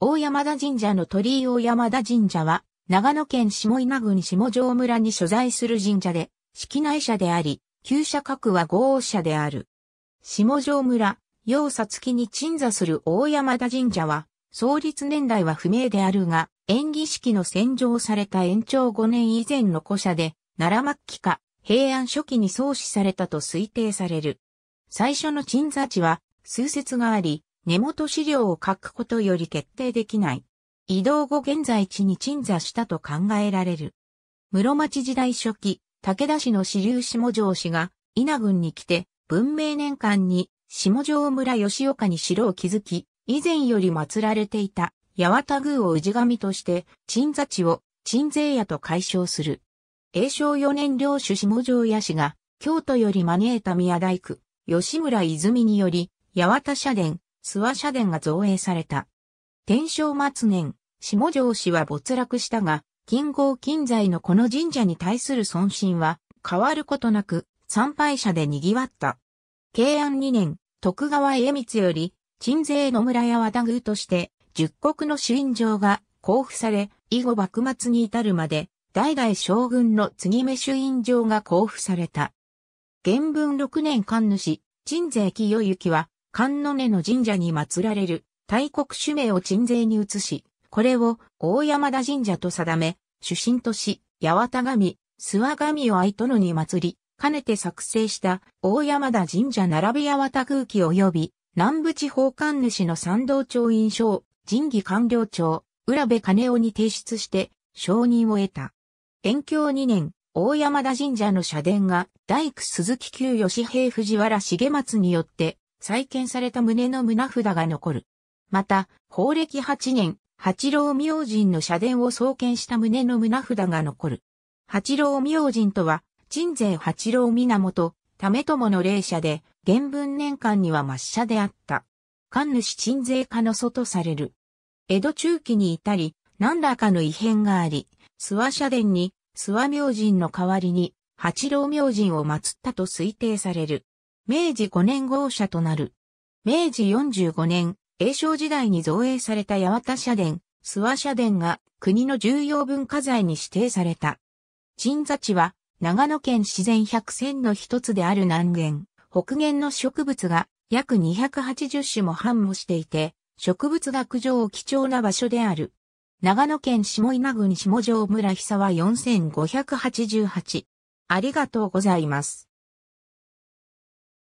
大山田神社の鳥居大山田神社は、長野県下稲郡下城村に所在する神社で、式内社であり、旧社格は豪王社である。下城村、要札つに鎮座する大山田神社は、創立年代は不明であるが、演技式の洗浄された延長5年以前の古社で、奈良末期か、平安初期に創始されたと推定される。最初の鎮座地は、数節があり、根元資料を書くことより決定できない。移動後現在地に鎮座したと考えられる。室町時代初期、武田氏の支流下城氏が稲郡に来て、文明年間に下城村吉岡に城を築き、以前より祀られていた八幡宮を氏神として、鎮座地を鎮西屋と解消する。永正四年領主下城屋氏が、京都より招いた宮大工、吉村泉により、八幡社殿、諏訪社殿が造営された。天正末年、下城氏は没落したが、金剛金在のこの神社に対する尊心は変わることなく参拝者で賑わった。慶安2年、徳川家光より、鎮西野村や和田宮として、十国の主状が交付され、以後幕末に至るまで、代々将軍の継ぎ目主印状が交付された。元文6年神主、鎮西清行は、観音の神社に祀られる大国主名を鎮税に移し、これを大山田神社と定め、主神とし、八幡神、諏訪神を愛殿に祀り、かねて作成した大山田神社並び八幡空気及び、南部地方官主の参道町院賞、神義官僚長、浦部金尾に提出して、承認を得た。延教2年、大山田神社の社殿が、大工鈴木旧義平藤原重松によって、再建された胸の胸札が残る。また、法暦8年、八郎明神の社殿を創建した胸の胸札が残る。八郎明神とは、鎮西八郎源、為友の霊社で、原文年間には抹社であった。神主鎮西家の祖とされる。江戸中期に至り、何らかの異変があり、諏訪社殿に諏訪明神の代わりに八郎明神を祀ったと推定される。明治5年号車となる。明治45年、栄正時代に造営された八幡社殿、諏訪社殿が国の重要文化財に指定された。鎮座地は長野県自然百選の一つである南限、北限の植物が約280種も繁茂していて、植物学上貴重な場所である。長野県下稲郡下城村久は4588。ありがとうございます。